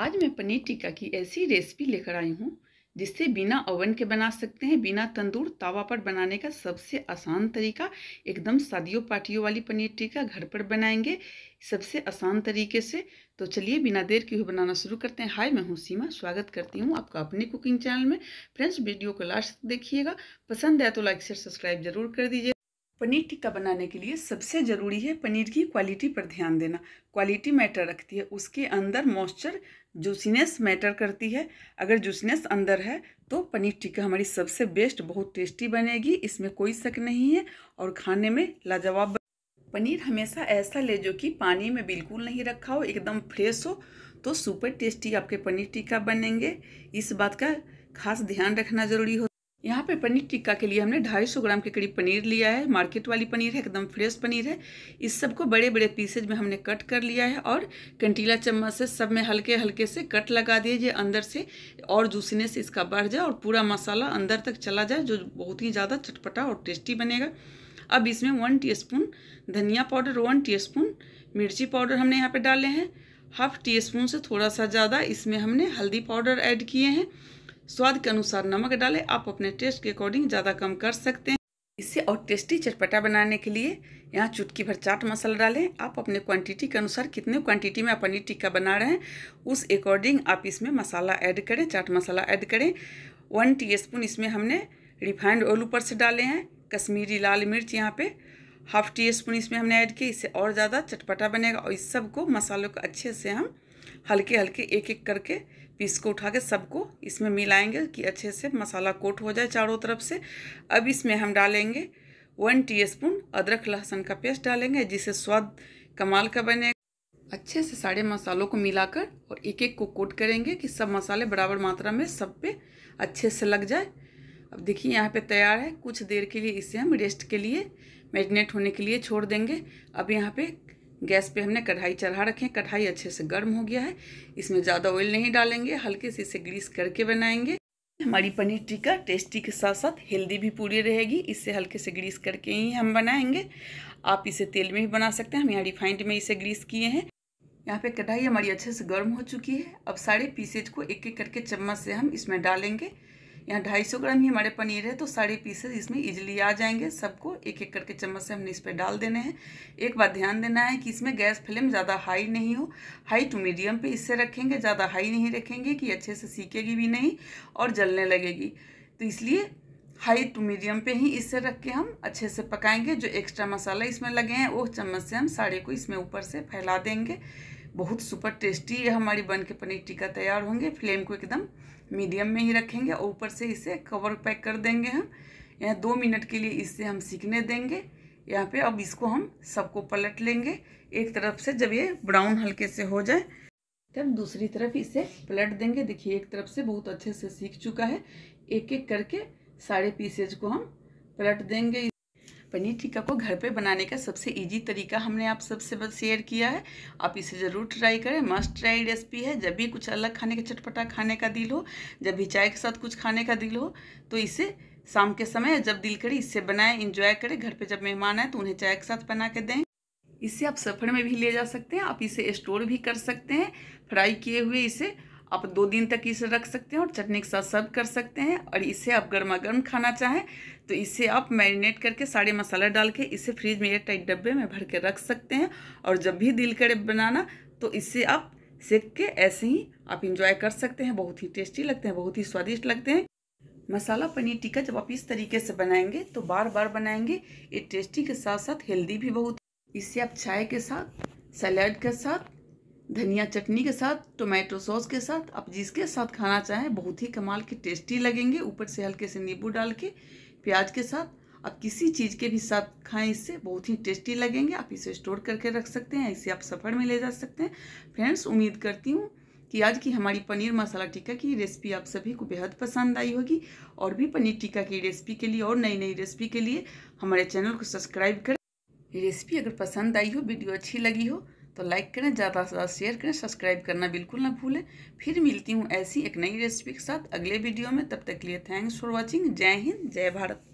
आज मैं पनीर टिक्का की ऐसी रेसिपी लेकर आई हूँ जिससे बिना ओवन के बना सकते हैं बिना तंदूर तावा पर बनाने का सबसे आसान तरीका एकदम शादियों पार्टियों वाली पनीर टिक्का घर पर बनाएंगे सबसे आसान तरीके से तो चलिए बिना देर के हुए बनाना शुरू करते हैं हाय मैं हूँ सीमा स्वागत करती हूँ आपका अपने कुकिंग चैनल में फ्रेंड्स वीडियो को लास्ट देखिएगा पसंद आया तो लाइक शेयर सब्सक्राइब जरूर कर दीजिए पनीर टिक्का बनाने के लिए सबसे ज़रूरी है पनीर की क्वालिटी पर ध्यान देना क्वालिटी मैटर रखती है उसके अंदर मॉइस्चर जूसीनेस मैटर करती है अगर जूसीनेस अंदर है तो पनीर टिक्का हमारी सबसे बेस्ट बहुत टेस्टी बनेगी इसमें कोई शक नहीं है और खाने में लाजवाब पनीर हमेशा ऐसा ले जो कि पानी में बिल्कुल नहीं रखा हो एकदम फ्रेश हो तो सुपर टेस्टी आपके पनीर टिक्का बनेंगे इस बात का खास ध्यान रखना ज़रूरी हो यहाँ पे पनीर टिक्का के लिए हमने 250 ग्राम के करीब पनीर लिया है मार्केट वाली पनीर है एकदम फ्रेश पनीर है इस सब को बड़े बड़े पीसेज में हमने कट कर लिया है और कंटीला चम्मच से सब में हल्के हल्के से कट लगा दीजिए अंदर से और जूसीने से इसका बढ़ जाए और पूरा मसाला अंदर तक चला जाए जो बहुत ही ज़्यादा चटपटा और टेस्टी बनेगा अब इसमें वन टी धनिया पाउडर वन टी मिर्ची पाउडर हमने यहाँ पर डाले हैं हाफ टी स्पून से थोड़ा सा ज़्यादा इसमें हमने हल्दी पाउडर ऐड किए हैं स्वाद के अनुसार नमक डालें आप अपने टेस्ट के अकॉर्डिंग ज़्यादा कम कर सकते हैं इसे और टेस्टी चटपटा बनाने के लिए यहाँ चुटकी भर चाट मसाला डालें आप अपने क्वांटिटी के अनुसार कितने क्वांटिटी में पनीर टिक्का बना रहे हैं उस अकॉर्डिंग आप इसमें मसाला ऐड करें चाट मसाला ऐड करें वन स्पून इसमें हमने रिफाइंड ऑयल ऊपर से डाले हैं कश्मीरी लाल मिर्च यहाँ पे हाफ टी स्पून इसमें हमने ऐड किया इससे और ज़्यादा चटपटा बनेगा और इस सब को मसालों को अच्छे से हम हल्के हल्के एक एक करके पीस को उठा के सबको इसमें मिलाएंगे कि अच्छे से मसाला कोट हो जाए चारों तरफ से अब इसमें हम डालेंगे वन टीस्पून अदरक लहसुन का पेस्ट डालेंगे जिससे स्वाद कमाल का बनेगा अच्छे से सारे मसालों को मिलाकर और एक एक को कोट करेंगे कि सब मसाले बराबर मात्रा में सब पे अच्छे से लग जाए अब देखिए यहाँ पे तैयार है कुछ देर के लिए इसे हम रेस्ट के लिए मैरिनेट होने के लिए छोड़ देंगे अब यहाँ पे गैस पे हमने कढ़ाई चढ़ा रखे हैं कढ़ाई अच्छे से गर्म हो गया है इसमें ज़्यादा ऑयल नहीं डालेंगे हल्के से इसे ग्रीस करके बनाएंगे हमारी पनीर टिक्का टेस्टी के साथ साथ हेल्दी भी पूरी रहेगी इसे हल्के से ग्रीस करके ही हम बनाएंगे आप इसे तेल में भी बना सकते हैं हम यहाँ रिफाइंड में इसे ग्रीस किए हैं यहाँ पे कढ़ाई हमारी अच्छे से गर्म हो चुकी है अब सारे पीसेज को एक एक करके चम्मच से हम इसमें डालेंगे यहाँ सौ ग्राम ही हमारे पनीर है तो सारे पीसेस इसमें इजिली आ जाएंगे सबको एक एक करके चम्मच से हमने इस पर डाल देने हैं एक बात ध्यान देना है कि इसमें गैस फ्लेम ज़्यादा हाई नहीं हो हाई टू मीडियम पे इससे रखेंगे ज़्यादा हाई नहीं रखेंगे कि अच्छे से सीखेगी भी नहीं और जलने लगेगी तो इसलिए हाई टू मीडियम पे ही इसे रख के हम अच्छे से पकाएंगे जो एक्स्ट्रा मसाला इसमें लगे हैं वो चम्मच से हम साड़े को इसमें ऊपर से फैला देंगे बहुत सुपर टेस्टी ये हमारी बन के पनीर टिक्का तैयार होंगे फ्लेम को एकदम मीडियम में ही रखेंगे और ऊपर से इसे कवर पैक कर देंगे हम यहाँ दो मिनट के लिए इससे हम सीखने देंगे यहाँ पे अब इसको हम सबको पलट लेंगे एक तरफ से जब ये ब्राउन हल्के से हो जाए तब दूसरी तरफ इसे पलट देंगे देखिए एक तरफ से बहुत अच्छे से सीख चुका है एक एक करके सारे पीसेज को हम पलट देंगे पनीर टिक्का को घर पे बनाने का सबसे इजी तरीका हमने आप सबसे बस शेयर किया है आप इसे ज़रूर ट्राई करें मस्ट ट्राई रेसिपी है जब भी कुछ अलग खाने का चटपटा खाने का दिल हो जब भी चाय के साथ कुछ खाने का दिल हो तो इसे शाम के समय जब दिल करे इससे बनाएं इंजॉय करें घर पे जब मेहमान आए तो उन्हें चाय के साथ बना के दें इसे आप सफ़र में भी ले जा सकते हैं आप इसे स्टोर भी कर सकते हैं फ्राई किए हुए इसे आप दो दिन तक इसे रख सकते हैं और चटनी के साथ सर्व कर सकते हैं और इसे आप गर्मा गर्म खाना चाहें तो इसे आप मैरिनेट करके सारे मसाला डाल के इसे फ्रिज में एयरटाइट डब्बे में भर के रख सकते हैं और जब भी दिल करे बनाना तो इसे आप सेक के ऐसे ही आप इंजॉय कर सकते हैं बहुत ही टेस्टी लगते हैं बहुत ही स्वादिष्ट लगते हैं मसाला पनीर टिक्का जब आप इस तरीके से बनाएंगे तो बार बार बनाएंगे ये टेस्टी के साथ साथ हेल्दी भी बहुत इसे आप चाय के साथ सलाद के साथ धनिया चटनी के साथ टोमेटो सॉस के साथ आप जिसके साथ खाना चाहें बहुत ही कमाल के टेस्टी लगेंगे ऊपर से हल्के से नींबू डाल के प्याज के साथ आप किसी चीज़ के भी साथ खाएं इससे बहुत ही टेस्टी लगेंगे आप इसे स्टोर करके रख सकते हैं इसे आप सफ़र में ले जा सकते हैं फ्रेंड्स उम्मीद करती हूँ कि आज की हमारी पनीर मसाला टिक्का की रेसिपी आप सभी को बेहद पसंद आई होगी और भी पनीर टिक्का की रेसिपी के लिए और नई नई रेसिपी के लिए हमारे चैनल को सब्सक्राइब करें रेसिपी अगर पसंद आई हो वीडियो अच्छी लगी हो तो लाइक करें ज़्यादा से ज़्यादा शेयर करें सब्सक्राइब करना बिल्कुल ना भूलें फिर मिलती हूँ ऐसी एक नई रेसिपी के साथ अगले वीडियो में तब तक के लिए थैंक्स फॉर वॉचिंग जय हिंद जय भारत